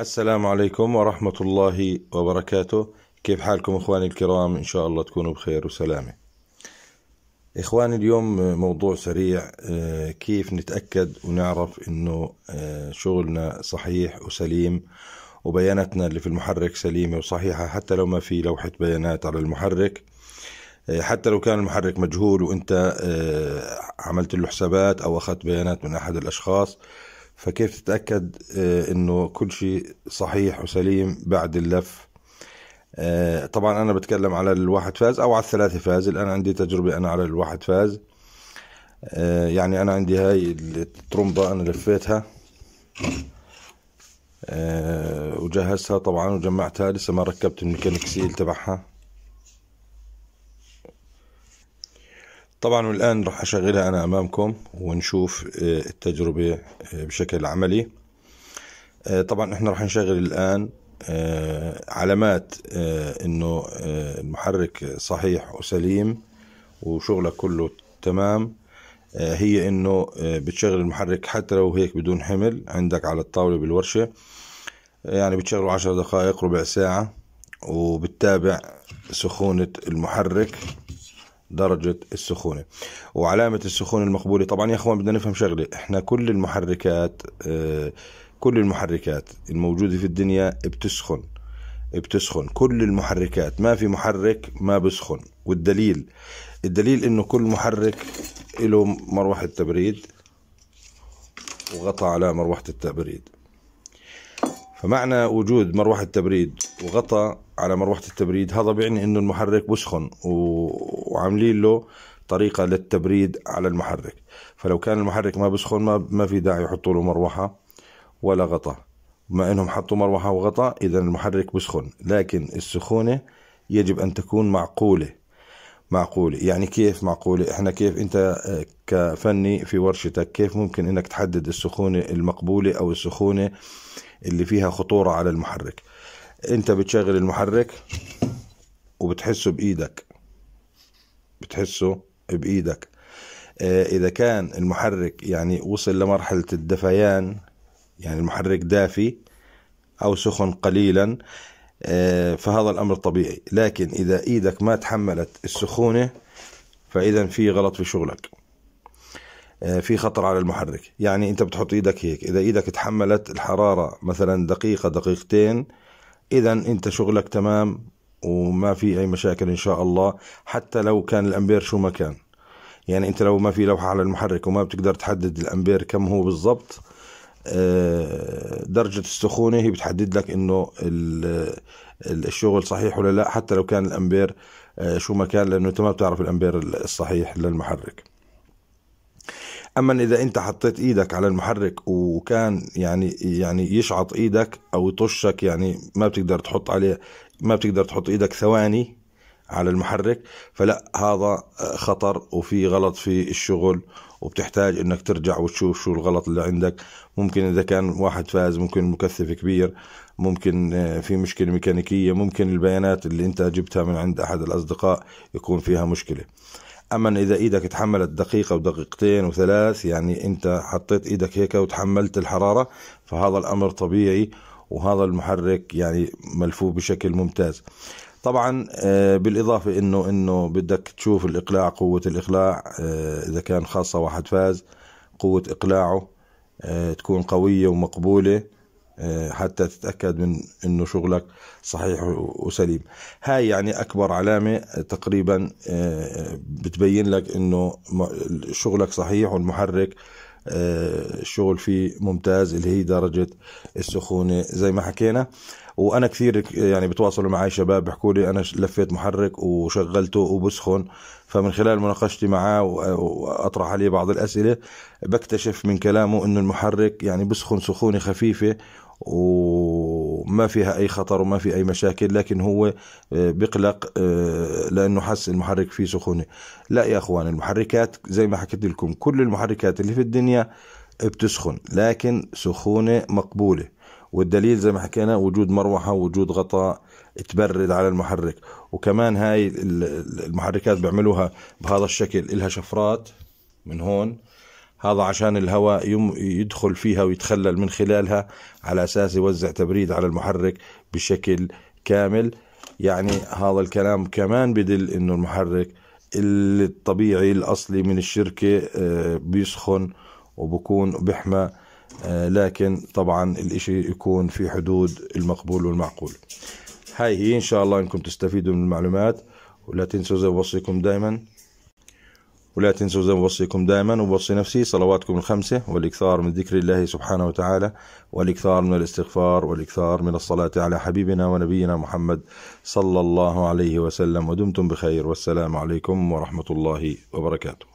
السلام عليكم ورحمة الله وبركاته كيف حالكم إخواني الكرام إن شاء الله تكونوا بخير وسلامة إخواني اليوم موضوع سريع آه، كيف نتأكد ونعرف إنه آه، شغلنا صحيح وسليم وبياناتنا اللي في المحرك سليمة وصحيحة حتى لو ما في لوحة بيانات على المحرك آه، حتى لو كان المحرك مجهول وانت عملت له حسابات او اخذت بيانات من احد الاشخاص فكيف تتاكد آه، انه كل شيء صحيح وسليم بعد اللف آه، طبعا انا بتكلم على الواحد فاز او على الثلاثه فاز الان عندي تجربه انا على الواحد فاز آه، يعني انا عندي هاي الترمبه انا لفيتها وجهزتها طبعا وجمعتها لسه ما ركبت الميكانيك سيل تبعها طبعا والآن راح أشغلها أنا أمامكم ونشوف آه، التجربة آه، بشكل عملي آه، طبعا احنا راح نشغل الآن علامات انه المحرك صحيح وسليم وشغلك كله تمام هي انه بتشغل المحرك حتى لو هيك بدون حمل عندك على الطاولة بالورشة يعني بتشغله عشر دقائق ربع ساعة وبتتابع سخونة المحرك درجة السخونة وعلامة السخونة المقبولة طبعا يا اخوان بدنا نفهم شغلة احنا كل المحركات آه، كل المحركات الموجودة في الدنيا بتسخن بتسخن كل المحركات ما في محرك ما بسخن والدليل الدليل انه كل محرك له مروحة تبريد وغطى على مروحة التبريد فمعنى وجود مروحة تبريد وغطى على مروحه التبريد هذا بيعني انه المحرك بسخن وعاملين له طريقه للتبريد على المحرك فلو كان المحرك ما بسخن ما ما في داعي يحطوا له مروحه ولا غطاء ما انهم حطوا مروحه وغطاء اذا المحرك بسخن لكن السخونه يجب ان تكون معقوله معقولة يعني كيف معقولة احنا كيف انت آه، كفني في ورشتك كيف ممكن انك تحدد السخونة المقبولة او السخونة اللي فيها خطورة على المحرك انت بتشغل المحرك وبتحسه بايدك بتحسه بايدك آه، اذا كان المحرك يعني وصل لمرحله الدفيان يعني المحرك دافي او سخن قليلا آه، فهذا الامر طبيعي لكن اذا ايدك ما تحملت السخونه فاذا في غلط في شغلك آه، في خطر على المحرك يعني انت بتحط ايدك هيك اذا ايدك تحملت الحراره مثلا دقيقه دقيقتين اذا انت شغلك تمام وما في اي مشاكل ان شاء الله حتى لو كان الامبير شو ما كان يعني انت لو ما في لوحه على المحرك وما بتقدر تحدد الامبير كم هو بالضبط آه، درجة السخونة هي بتحدد لك انه الشغل صحيح ولا لا حتى لو كان الامبير آه، شو ما كان لانه انت ما بتعرف الامبير الصحيح للمحرك اما اذا انت حطيت ايدك على المحرك وكان يعني يعني يشعط ايدك او يطشك يعني ما بتقدر تحط عليه ما بتقدر تحط ايدك ثواني على المحرك فلا هذا خطر وفي غلط في الشغل وبتحتاج انك ترجع وتشوف شو الغلط اللي عندك ممكن اذا كان واحد فاز ممكن مكثف كبير ممكن آه، في مشكله ميكانيكيه ممكن البيانات اللي انت جبتها من عند احد الاصدقاء يكون فيها مشكله اما اذا ايدك تحملت دقيقه ودقيقتين وثلاث يعني انت حطيت ايدك هيك وتحملت الحراره فهذا الامر طبيعي وهذا المحرك يعني ملفوف بشكل ممتاز طبعا آه، بالاضافه انه انه بدك تشوف الاقلاع قوه الاقلاع آه، اذا كان خاصه واحد فاز قوه اقلاعه آه، تكون قويه ومقبوله آه، حتى تتأكد من أنه شغلك صحيح وسليم هاي يعني أكبر علامة تقريبا آه، بتبين لك أنه شغلك صحيح والمحرك آه، الشغل فيه ممتاز اللي هي درجة السخونة زي ما حكينا وانا كثير يعني بتواصلوا معي شباب بيحكوا لي انا لفيت محرك وشغلته وبسخن فمن خلال مناقشتي معاه واطرح عليه بعض الاسئله بكتشف من كلامه انه المحرك يعني بسخن سخونه خفيفه وما فيها أي خطر وما في أي مشاكل لكن هو آه، بقلق آه، لأنه حس المحرك فيه سخونة لا يا أخوان المحركات زي ما حكيت لكم كل المحركات اللي في الدنيا بتسخن لكن سخونة مقبولة والدليل زي ما حكينا وجود مروحة وجود غطاء تبرد على المحرك وكمان هاي المحركات بيعملوها بهذا الشكل لها شفرات من هون هذا عشان الهواء يدخل فيها ويتخلل من خلالها على أساس يوزع تبريد على المحرك بشكل كامل يعني هذا الكلام كمان بدل انه المحرك الطبيعي الاصلي من الشركه آه، بيسخن وبكون بحمى آه، لكن طبعا الاشي يكون في حدود المقبول والمعقول هاي هي ان شاء الله انكم تستفيدوا من المعلومات ولا تنسوا زي وصيكم دائما ولا تنسوا زي ما بوصيكم دائما وبوصي نفسي صلواتكم الخمسة والإكثار من ذكر الله سبحانه وتعالى والإكثار من الاستغفار والإكثار من الصلاة على حبيبنا ونبينا محمد صلى الله عليه وسلم ودمتم بخير والسلام عليكم ورحمة الله وبركاته